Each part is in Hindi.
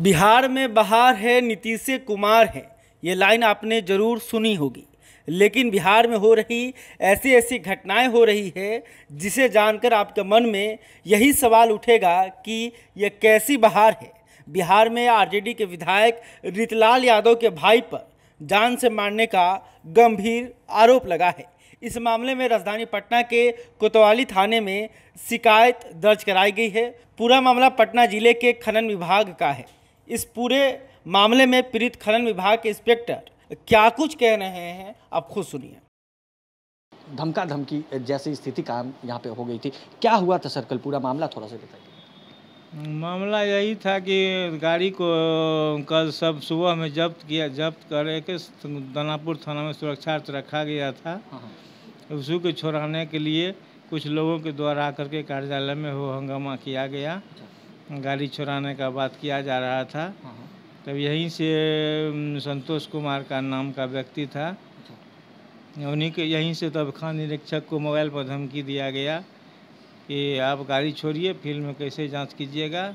बिहार में बहार है नीतीश कुमार है ये लाइन आपने ज़रूर सुनी होगी लेकिन बिहार में हो रही ऐसी ऐसी घटनाएं हो रही है जिसे जानकर आपके मन में यही सवाल उठेगा कि यह कैसी बहार है बिहार में आरजेडी के विधायक रितलाल यादव के भाई पर जान से मारने का गंभीर आरोप लगा है इस मामले में राजधानी पटना के कोतवाली थाने में शिकायत दर्ज कराई गई है पूरा मामला पटना जिले के खनन विभाग का है इस पूरे मामले में पीड़ित खनन विभाग के इंस्पेक्टर क्या कुछ कह रहे हैं आप खुद सुनिए धमका धमकी जैसी स्थिति काम यहाँ पे हो गई थी क्या हुआ था सर्कल पूरा मामला थोड़ा सा बताइए मामला यही था कि गाड़ी को कल सब सुबह में जब्त किया जब्त कर एक दानापुर थाना में सुरक्षा रखा गया था उसी हाँ, हाँ। को छोड़ाने के लिए कुछ लोगों के द्वारा आकर के कार्यालय में हो हंगामा किया गया अच्छा। गाड़ी चुराने का बात किया जा रहा था हाँ। तब यहीं से संतोष कुमार का नाम का व्यक्ति था अच्छा। उन्हीं के यहीं से तब खान निरीक्षक को मोबाइल पर धमकी दिया गया कि आप गाड़ी छोड़िए फील्ड में कैसे जांच कीजिएगा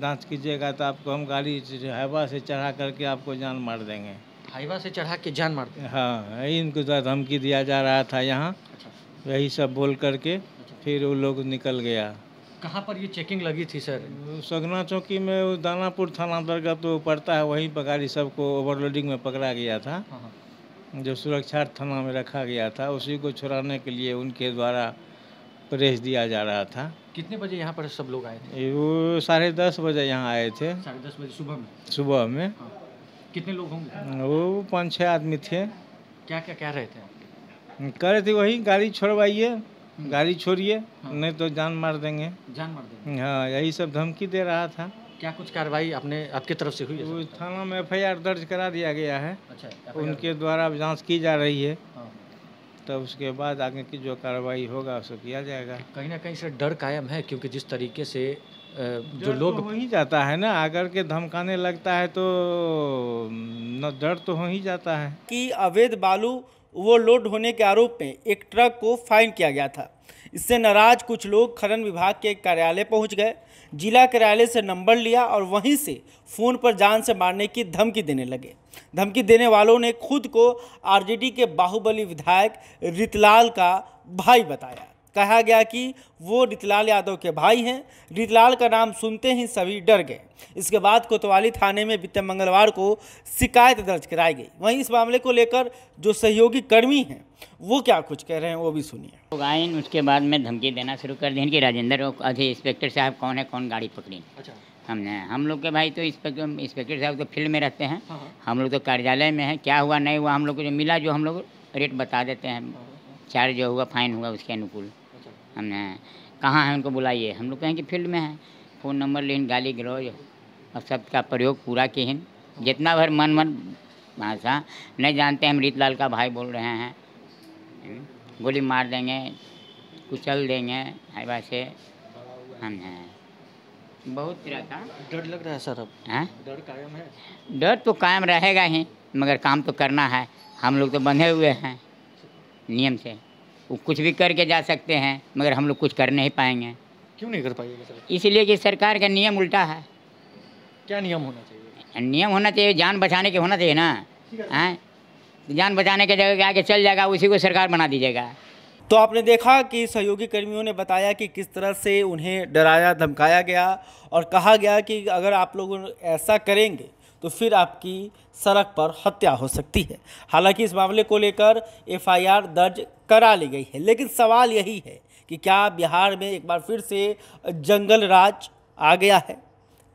जांच कीजिएगा तो आपको हम गाड़ी हाईवा से चढ़ा करके आपको जान मार देंगे हाईवा से चढ़ा के जान मार देंगे हाँ यही इनको धमकी दिया जा रहा था यहाँ अच्छा। यही सब बोल करके अच्छा। फिर वो लोग निकल गया कहाँ पर ये चेकिंग लगी थी सर सगना चौकी में दानापुर थाना अंतर्गत तो पड़ता है वहीं पर गाड़ी सबको ओवरलोडिंग में पकड़ा गया था हाँ, हाँ। जो सुरक्षार्थ थाना में रखा गया था उसी को छुड़ाने के लिए उनके द्वारा प्रेस दिया जा रहा था कितने बजे यहाँ पर सब लोग आए थे वो साढ़े दस बजे यहाँ आए थे साढ़े दस बजे सुबह में सुबह में हाँ। कितने लोग होंगे वो पाँच छः आदमी थे क्या क्या कह रहे थे कह रहे थे वही गाड़ी छोड़वाइए हम्म। गाड़ी छोड़िए हाँ। नहीं तो जान मार देंगे जान मार देंगे हाँ यही सब धमकी दे रहा था क्या कुछ कार्रवाई अपने आपके तरफ से हुई है थाना में एफ दर्ज करा दिया गया है अच्छा उनके द्वारा जांच जाँच की जा रही है हाँ। तब तो उसके बाद आगे की जो कार्रवाई होगा उसको किया जाएगा कहीं ना कहीं से डर कायम है क्योंकि जिस तरीके से जो तो लोग तो हो ही जाता है ना आकर के धमकाने लगता है तो न डर तो हो ही जाता है कि अवैध बालू ओवरलोड होने के आरोप में एक ट्रक को फाइन किया गया था इससे नाराज कुछ लोग खनन विभाग के कार्यालय पहुंच गए जिला कार्यालय से नंबर लिया और वहीं से फ़ोन पर जान से मारने की धमकी देने लगे धमकी देने वालों ने खुद को आरजेडी के बाहुबली विधायक रितलाल का भाई बताया कहा गया कि वो रितलाल यादव के भाई हैं रितलाल का नाम सुनते ही सभी डर गए इसके बाद कोतवाली थाने में बीते मंगलवार को शिकायत दर्ज कराई गई वहीं इस मामले को लेकर जो सहयोगी कर्मी हैं वो क्या कुछ कह रहे हैं वो भी सुनिए लोग आए उसके बाद में धमकी देना शुरू कर दी कि राजेंद्र अजय इंस्पेक्टर साहब कौन है कौन गाड़ी पकड़ी अच्छा हमने हम लोग के भाई तो इंस्पेक्टर इंस्पेक्टर साहब तो फील्ड में रहते हैं हाँ, हाँ। हम लोग तो कार्यालय में हैं क्या हुआ नहीं हुआ हम लोग को जो मिला जो हम लोग रेट बता देते हैं हाँ, चार्ज जो हुआ फाइन हुआ उसके अनुकूल हमने कहाँ हैं उनको बुलाइए हम लोग कहें कि फील्ड में है फ़ोन नंबर लेन गाली गलौज और सबका प्रयोग पूरा हैं जितना भर मन मन भाषा नहीं जानते हम रीतलाल का भाई बोल रहे हैं गोली मार देंगे कुचल देंगे हवा से हम हैं बहुत तरह का डर लग रहा है सर अब हैं हाँ? डर कायम है डर तो कायम रहेगा ही मगर काम तो करना है हम लोग तो बंधे हुए हैं नियम से वो कुछ भी करके जा सकते हैं मगर हम लोग कुछ कर नहीं पाएंगे क्यों नहीं कर पाएंगे इसीलिए कि सरकार का नियम उल्टा है क्या नियम होना चाहिए नियम होना चाहिए जान बचाने के होना चाहिए ना हैं जान बचाने के जगह आगे चल जाएगा उसी को सरकार बना दीजिएगा तो आपने देखा कि सहयोगी कर्मियों ने बताया कि किस तरह से उन्हें डराया धमकाया गया और कहा गया कि अगर आप लोग ऐसा करेंगे तो फिर आपकी सड़क पर हत्या हो सकती है हालांकि इस मामले को लेकर एफआईआर दर्ज करा ली गई है लेकिन सवाल यही है कि क्या बिहार में एक बार फिर से जंगल राज आ गया है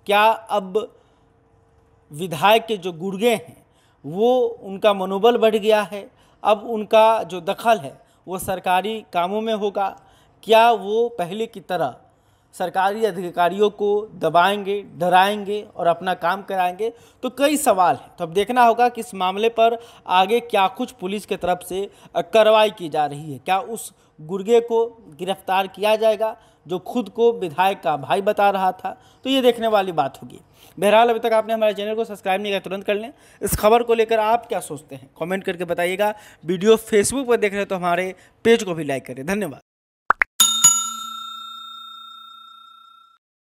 क्या अब विधायक के जो गुर्गे हैं वो उनका मनोबल बढ़ गया है अब उनका जो दखल है वो सरकारी कामों में होगा क्या वो पहले की तरह सरकारी अधिकारियों को दबाएंगे डराएंगे और अपना काम कराएंगे तो कई सवाल हैं तो अब देखना होगा कि इस मामले पर आगे क्या कुछ पुलिस की तरफ से कार्रवाई की जा रही है क्या उस गुर्गे को गिरफ्तार किया जाएगा जो खुद को विधायक का भाई बता रहा था तो ये देखने वाली बात होगी बहरहाल अभी तक आपने हमारे चैनल को सब्सक्राइब नहीं किया तो तुरंत कर लें इस खबर को लेकर आप क्या सोचते हैं कमेंट करके बताइएगा वीडियो फेसबुक पर देख रहे हैं तो हमारे पेज को भी लाइक करें धन्यवाद